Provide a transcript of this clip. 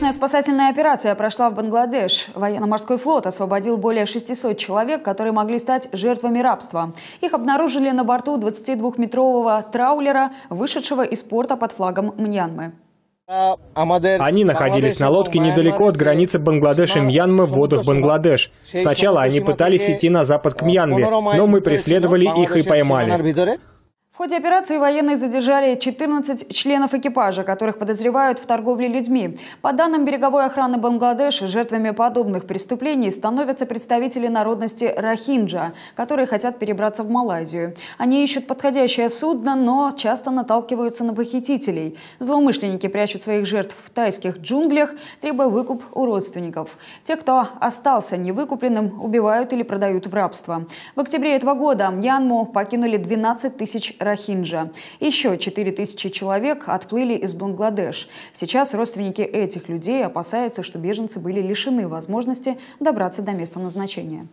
Успешная спасательная операция прошла в Бангладеш. Военно-морской флот освободил более 600 человек, которые могли стать жертвами рабства. Их обнаружили на борту 22-метрового траулера, вышедшего из порта под флагом Мьянмы. Они находились на лодке недалеко от границы Бангладеш и Мьянмы в водах Бангладеш. Сначала они пытались идти на запад к Мьянме, но мы преследовали их и поймали. В ходе операции военные задержали 14 членов экипажа, которых подозревают в торговле людьми. По данным береговой охраны Бангладеш, жертвами подобных преступлений становятся представители народности Рахинджа, которые хотят перебраться в Малайзию. Они ищут подходящее судно, но часто наталкиваются на похитителей. Злоумышленники прячут своих жертв в тайских джунглях, требуя выкуп у родственников. Те, кто остался невыкупленным, убивают или продают в рабство. В октябре этого года Мьянму покинули 12 тысяч россиян Рахинджа. Еще 4000 человек отплыли из Бангладеш. Сейчас родственники этих людей опасаются, что беженцы были лишены возможности добраться до места назначения.